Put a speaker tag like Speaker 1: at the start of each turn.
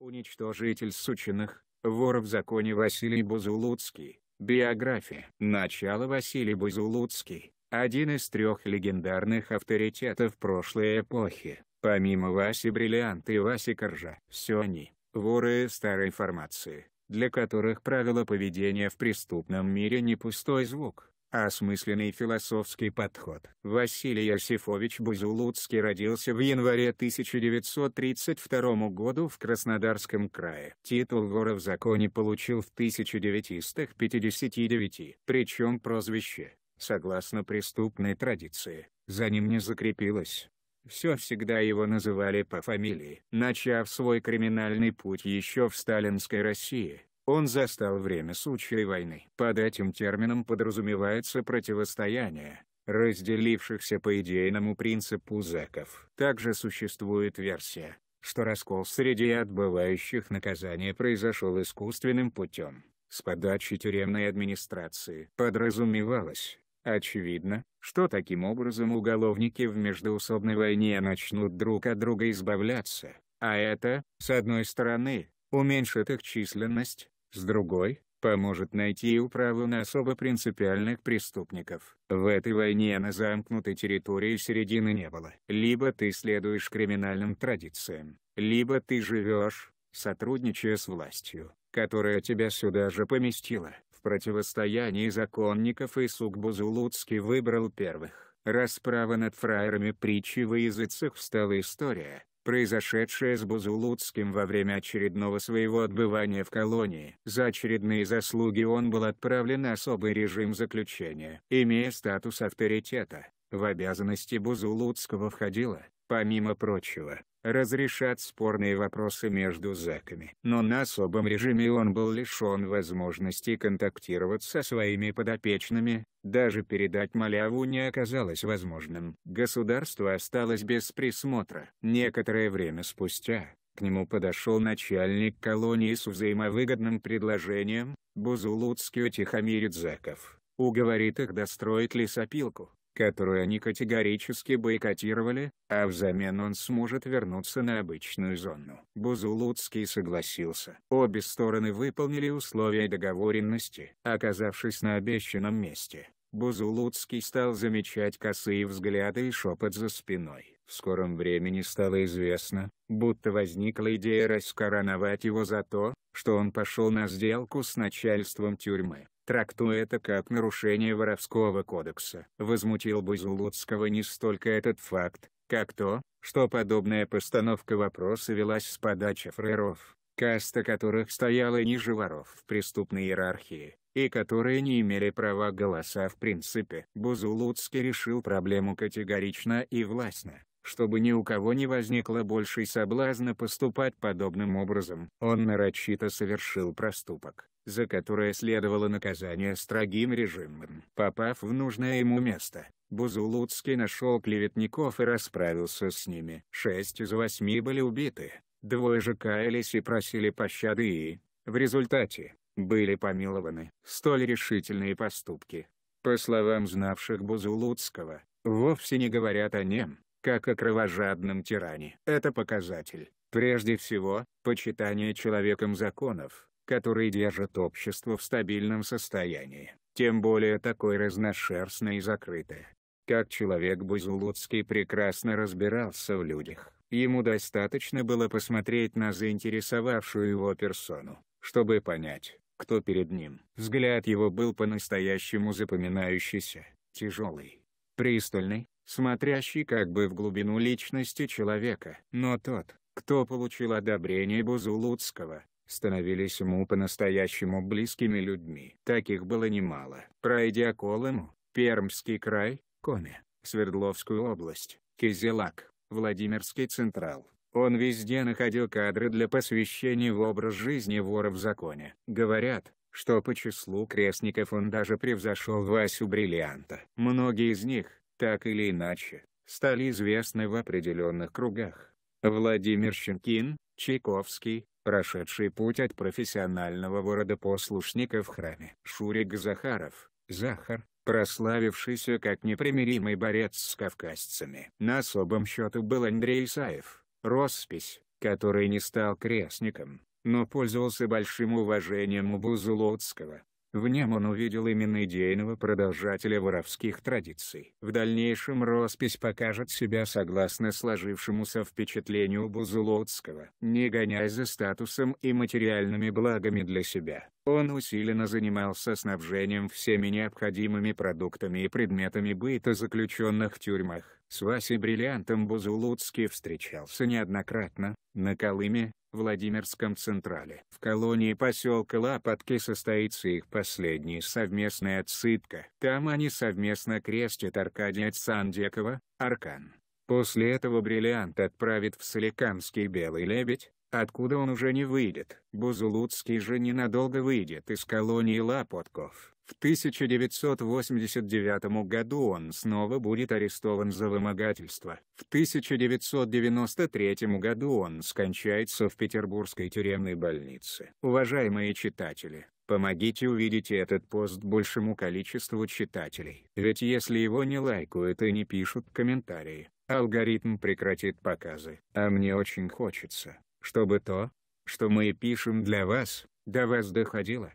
Speaker 1: Уничтожитель сученных, вор в законе Василий Бузулуцкий. Биография. Начало Василий Бузулуцкий. Один из трех легендарных авторитетов прошлой эпохи, помимо Васи Бриллиант и Васи Коржа. Все они – воры старой формации, для которых правила поведения в преступном мире не пустой звук, осмысленный философский подход. Василий Иосифович Бузулуцкий родился в январе 1932 году в Краснодарском крае. Титул вора в законе получил в 1959, причем прозвище, согласно преступной традиции, за ним не закрепилось. Все всегда его называли по фамилии. Начав свой криминальный путь еще в сталинской России, он застал время случая войны. Под этим термином подразумевается противостояние, разделившихся по идейному принципу зэков. Также существует версия, что раскол среди отбывающих наказания произошел искусственным путем. С подачи тюремной администрации подразумевалось, очевидно, что таким образом уголовники в междуусобной войне начнут друг от друга избавляться, а это, с одной стороны, уменьшит их численность, с другой, поможет найти управу на особо принципиальных преступников. В этой войне на замкнутой территории середины не было. Либо ты следуешь криминальным традициям, либо ты живешь, сотрудничая с властью, которая тебя сюда же поместила. В противостоянии законников и Сукбузулуцкий выбрал первых. Расправа над фраерами притчи во языцах встала история, произошедшее с Бузулуцким во время очередного своего отбывания в колонии. За очередные заслуги он был отправлен на особый режим заключения, имея статус авторитета. В обязанности Бузулуцкого входило, помимо прочего, разрешат спорные вопросы между зэками. Но на особом режиме он был лишен возможности контактировать со своими подопечными, даже передать маляву не оказалось возможным. Государство осталось без присмотра. Некоторое время спустя, к нему подошел начальник колонии с взаимовыгодным предложением, Бузулуцкий утихомирит зэков, уговорит их достроить лесопилку которую они категорически бойкотировали, а взамен он сможет вернуться на обычную зону. Бузулуцкий согласился. Обе стороны выполнили условия договоренности. Оказавшись на обещанном месте, Бузулуцкий стал замечать косые взгляды и шепот за спиной. В скором времени стало известно, будто возникла идея раскороновать его за то, что он пошел на сделку с начальством тюрьмы трактуя это как нарушение воровского кодекса. Возмутил Бузулуцкого не столько этот факт, как то, что подобная постановка вопроса велась с подачи фреров, каста которых стояла ниже воров в преступной иерархии, и которые не имели права голоса в принципе. Бузулуцкий решил проблему категорично и властно, чтобы ни у кого не возникло большей соблазна поступать подобным образом. Он нарочито совершил проступок, за которое следовало наказание строгим режимом. Попав в нужное ему место, Бузулуцкий нашел клеветников и расправился с ними. Шесть из восьми были убиты, двое же каялись и просили пощады и, в результате, были помилованы. Столь решительные поступки, по словам знавших Бузулуцкого, вовсе не говорят о нем, как о кровожадном тиране. Это показатель, прежде всего, почитания человеком законов, которые держат общество в стабильном состоянии, тем более такой разношерстное и закрытое. Как человек Бузулуцкий прекрасно разбирался в людях, ему достаточно было посмотреть на заинтересовавшую его персону, чтобы понять, кто перед ним. Взгляд его был по-настоящему запоминающийся, тяжелый, пристальный, смотрящий как бы в глубину личности человека. Но тот, кто получил одобрение Бузулуцкого, становились ему по-настоящему близкими людьми. Таких было немало. Пройдя Колыму, Пермский край, Коми, Свердловскую область, Кизелак, Владимирский Централ. Он везде находил кадры для посвящения в образ жизни вора в законе. Говорят, что по числу крестников он даже превзошел Васю Бриллианта. Многие из них, так или иначе, стали известны в определенных кругах. Владимир Щенкин, Чайковский, прошедший путь от профессионального послушника в храме. Шурик Захаров, Захар, прославившийся как непримиримый борец с кавказцами. На особом счету был Андрей Исаев, роспись, который не стал крестником, но пользовался большим уважением у Бузулоцкого. В нем он увидел именно идейного продолжателя воровских традиций. В дальнейшем роспись покажет себя согласно сложившемуся впечатлению Бузулотского, не гоняясь за статусом и материальными благами для себя. Он усиленно занимался снабжением всеми необходимыми продуктами и предметами быта заключенных в тюрьмах. С Васей Бриллиантом Бузулуцкий встречался неоднократно, на Колыме, Владимирском Централе. В колонии поселка Лапотки состоится их последняя совместная отсыпка. Там они совместно крестят Аркадия Сандекова, Аркан. После этого бриллиант отправит в Соликамский Белый Лебедь, откуда он уже не выйдет. Бузулуцкий же ненадолго выйдет из колонии Лапотков. В 1989 году он снова будет арестован за вымогательство. В 1993 году он скончается в петербургской тюремной больнице. Уважаемые читатели, помогите увидеть этот пост большему количеству читателей. Ведь если его не лайкают и не пишут комментарии, алгоритм прекратит показы. А мне очень хочется, чтобы то, что мы пишем для вас, до вас доходило.